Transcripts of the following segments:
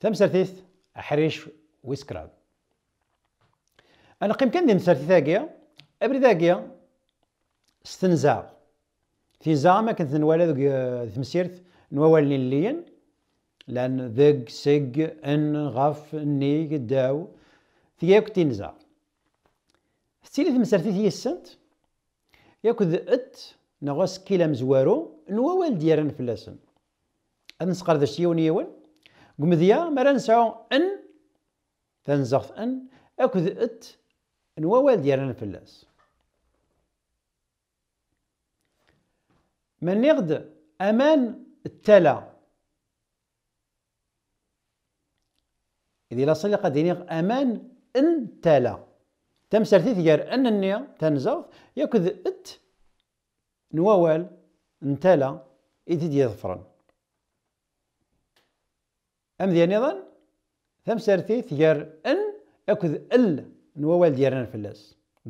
تمسرتيث أحريش ويسكراب أنا قيم كندير مسرتيث أبري أبريد ستنزا في ما كنت نوالا ذك تمسيرت نوال لين لان ذق سق ان غف ني داو ستيلي تنزا هي السنت تيسنت ياكد ات نغوس كيلا مزوارو نوال ديالنا فلاسن أن نسقردش يون يون قمذيا مرا أن تنزغت أن أكد أت نوال ديالنا فلاس من يغد أمان التلا إذا لا صلي قد أمان إن تلا تمسرتي يار أن النية تنزغ يكذ إت نواوال نتالا دي ظفرا أم ذي نظن تمسرتي يار أن يكذ ال نواوال ديالنا فلاس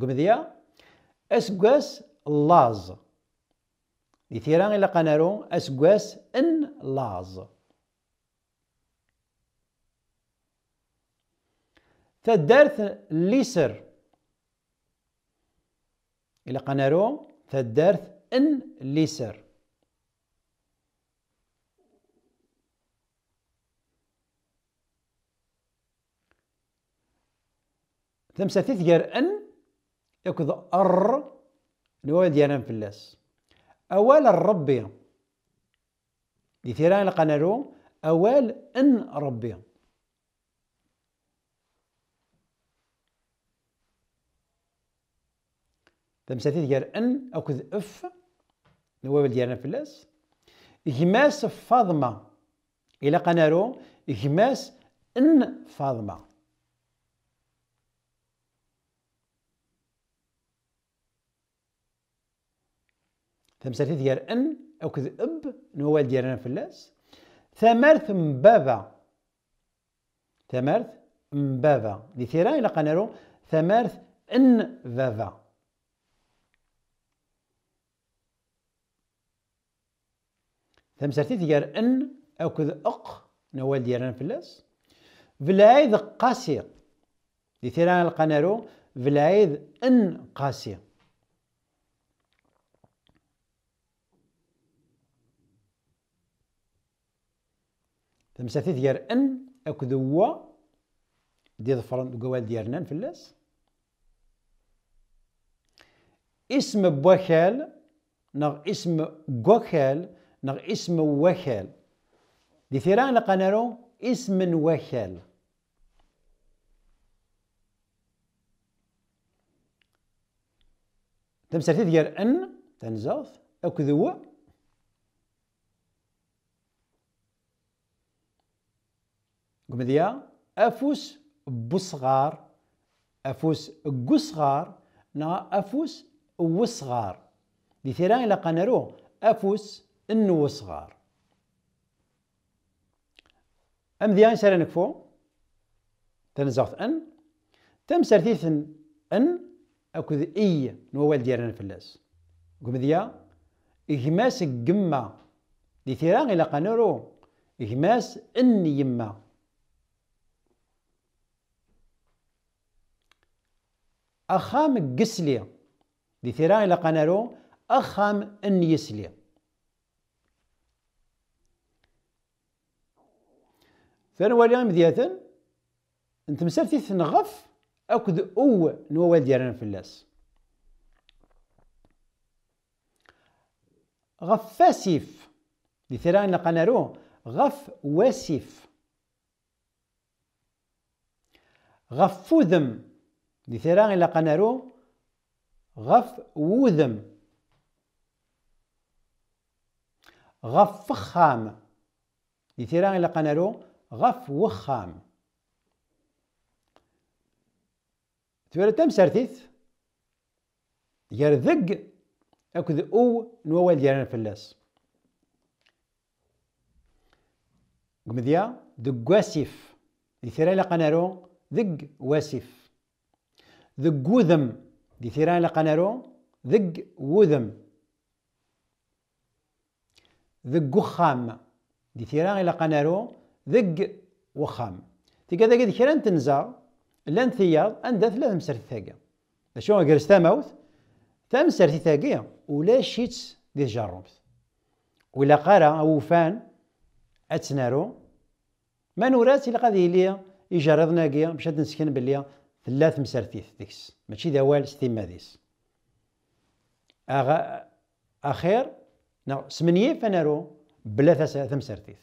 قم ذي أسقاس اللاز دي تيرا إلا قنارو أسقاس إن لاز تدارت ليسر إلا قنارو تدارت إن ليسر تمسثيث غير أن يكذ أر الواو في فلاس اوال الربي دي ثيران القنالو اوال ان ربي تمساتي ديال ان اكد اف نواب ديالنا في اللاس إهماس فاطمه الى قنارو إهماس ان فاطمه تمثالث ديال ان او كذ اب نوال ديالنا في فلاس ثمارث مبابا ثمارث مبابا دي ثيرا الى قنارو ثمارث ان فافا تمثالث ديال ان او كذ اق نوال ديالنا في فلاس فلايد قاسي دي ثيرا إلا قنارو فلايد ان قاسي تمساثي ديال ان اكد هو دي ظفرن الجوال ديالنا نفلاس اسم بوخال نغ اسم جوكال نغ اسم وخال دي ثيران لقنارو اسم وخال تمثال ديال ان تنزاث اكذوا مديا افوس بصغار افوس قصغار نا افوس وصغار دي ثيران الى قنرو افوس انو وصغار ام ديان سارة نكفو تنزغت ان تم سرتيث ان اكوذ اي نوال ديالنا فلاس قمديا إهماس الجمة دي ثيران إلى قنرو إهماس إن يما أخام قسلي دي إلى قنارو أخام أن يسلي ثان والي مدياثن نتمسال في ثنغف أكد أو نوال ديالنا في غف فاسيف دي إلى قنارو غف واسيف غفوذم دي ثيران إلا قنارو غف وذم غف فخام دي ثيران إلا قنارو غف وخام تولى تم سرثيث يرذق أكذ أو نوال ديالنا فلاس قمديا دق واسف دي ثيران إلا قنارو ذق واسف ذق وذم دي ثيران لقنارو ذق وذم ذق وخام دي ثيران لقنارو ذق وخام تي ذاك قد تنزا لان ثياض عندها ثلاث مسرت ثاقة شو قرس تاموث تمسرت ثاقية ولا شيت دي جارومث ولا قرا أو فان أتنارو ما نورات إلا غادي ليا يجرضنا كيا باش نسكن بليا تلا تمسرتيت ديكس ماشي دوال ستيما ديس أغ... أخير نو سمنية فنارو بلا تمسرتيت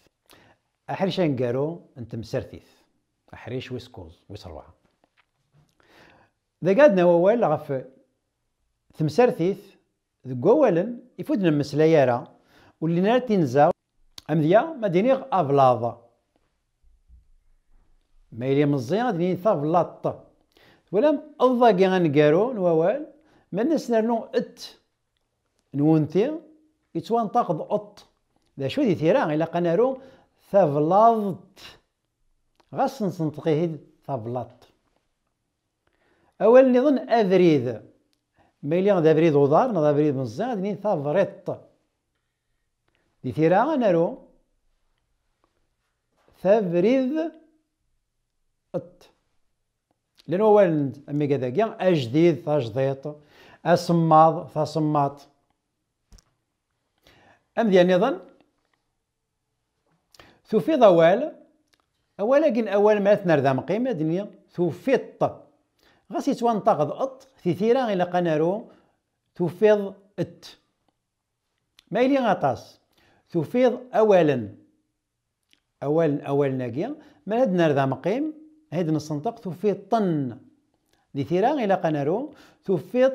أحريش نقارو انت مسرتيت أحريش ويسكوز ويس روعة ذا قادنا ووال غف تمسرتيت ذو ووال يفوتنا مسلايارا واللي نار تنزاو أمذيا ما دينيغ أفلاضا ما يلي مزيان ديني ثافلاط أضع جان غنقارو نوال من الناس نرنو ات نونتي يتوانطق ضغط لا شو دي تيرا الا قنارو ثافلاضت غاس نسنطقيه ثافلاط اول نظن اذريد ما يلي غدا وضار نغدا من مزيان نين ثافريط دي تيرا غنارو ثافريد لان اولا اميكا ذاكيا اجديد تجديط اسماض تصماط ام ديال نظن ثفيض اوال ولكن اول ما تنرد مقيمه دنيا غاسي غاس يتوانتقد اط ثيرا الى قنارو تفيض ات ما يلي غطاس تفيض اولا اولا اولا ناقيا ما هاد نرد مقيم هيد نصنطق توفي طن لثيران إلى قنارو ثفيت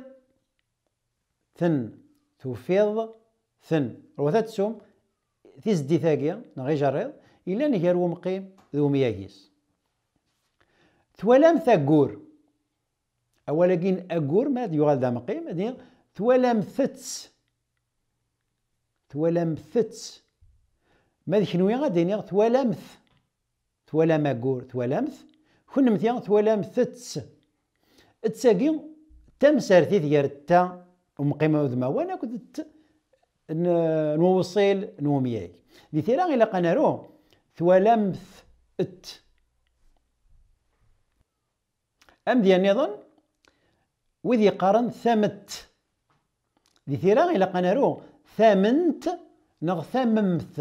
ثن ثفيض ثن روثات سوم تيز دي ثاقية نغي جريض إلا نهير ومقي ذو مياهيس ثوالام ثاقور أولا كين أقور ما يغال دا مقيم دي ثوالام ثتس ثوالام ثتس ما ذي شنويا غادي نيغ ثولامث ثولام أقور ثوالامث كنمتي ثوالام ثتس تساقي تم سارتي ديال التا ومقيمة وذما وانا كنت نوصل نومياي دي ثيرا غيلا قنارو ثوالام ثت ام ديال النظام وذي قارن ثامت دي ثيرا غيلا قنارو ثامنت نغ ثممت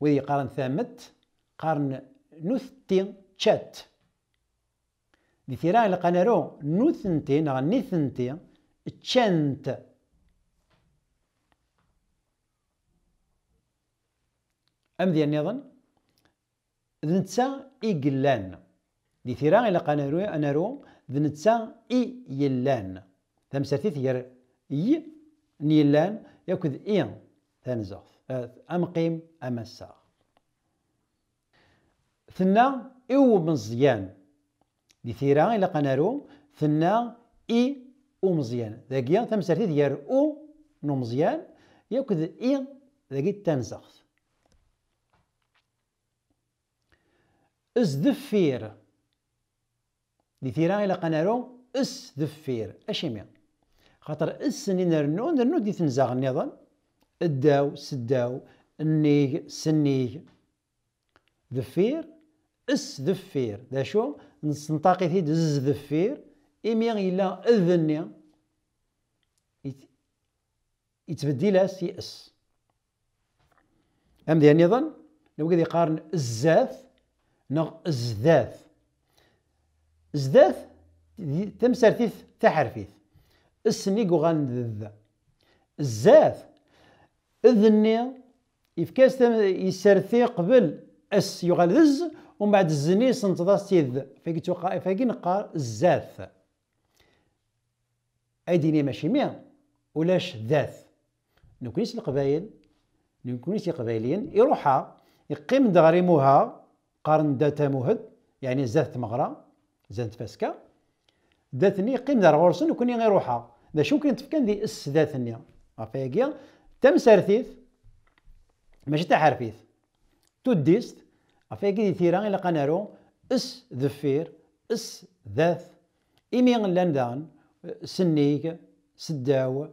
وذي قرن ثامت قرن نثتي تشات دي ثيران القنارو نوثنتي نغ نيثنتي تشانت ام ذي النظن ذنتسا إي إيقلان دي ثيران إلا قنارو أنارو ذنتسا إي يلان تمسرتي ثير إي نيلان يكذ إي ثانزوخ أه، أم قيم أم الساغ ثنا إو مزيان دي ثيرا إلا قنارو ثنا إي أو مزيان ذاكيا تمسرتي ديال أو نو مزيان ياكد إي ذاكي التنزخت الزفير دي ثيرا إلا قنارو الزفير أشيمي خاطر اس اللي نرنو نرنو دي تنزاغ النظام الداو سداو النيغ سنيغ ذفير اس دفير دا شو نستنطقي دز دفير إمي إلا أذني يتبدل سي اس أم ديال نظام لو قد يقارن الزاف نغ الزداف الزداف تمسرتيث تحرفيث السنيق وغان ذا الزاف اذني يفكاس يسرثي قبل اس يغال ذز ومن بعد الزني سنتظر سيد فيك توقع فيك نقار الزاث ايديني ماشي ميا ولاش ذاث نكونيش القبايل نكونيش القبايلين يروحها يقيم دغريموها قارن داتا مهد يعني زاث مغرى زاد فاسكا داتني يقيم دار غورسن وكوني غير روحا ذا شو كنت فكان ذي اس ذاتني عرفايا تم سارثيث ماشي تاع حرفيث توديست افاكي دي تيران الى قنارو اس ذفير اس ذات إمي لندان سنيك سداو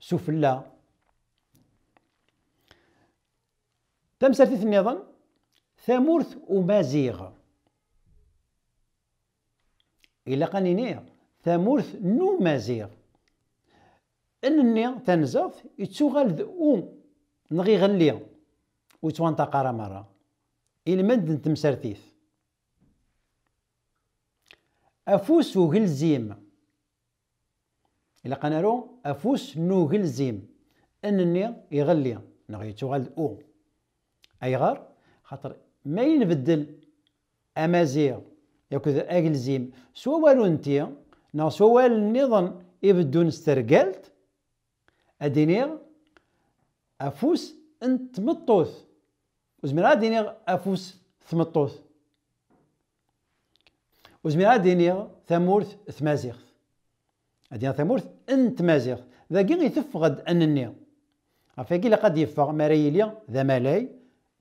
سفلا تمسرتي النظام ثامورث ومازيغ إلا قنينيا ثامورث نو مازيغ النيا تنزف يتسوغل ذو نغي غليا وتوانتا قرا مرة المد تمسرثيث افوس وغلزيم الى قنارو افوس نو غلزيم انني يغلي نغيتو توغال او اي غار خاطر ما ينبدل امازيغ ياكل اغلزيم سو والو انتيا نا سو والو النظام يبدو نسترقلت ادينيغ افوس انت مطوث وزمير دينيغ افوس ثمطوث وزمير دينيغ ثمورث ثمازيغث هادي ثمورث ان تفقد ان غيثف غد انني لا قد يفغ مرايلي ذا مالاي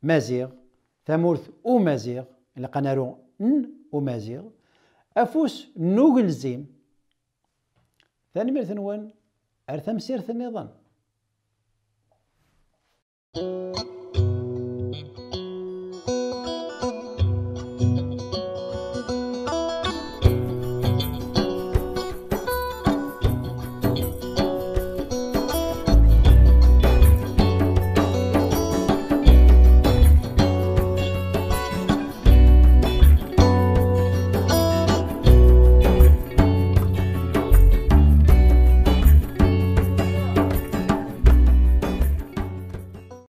مازيغ ثمورث او مازيغ الا قنارو ان او مازيغ افوس نوغل زين ثاني مير ثنوان ارثم سير ثنيضان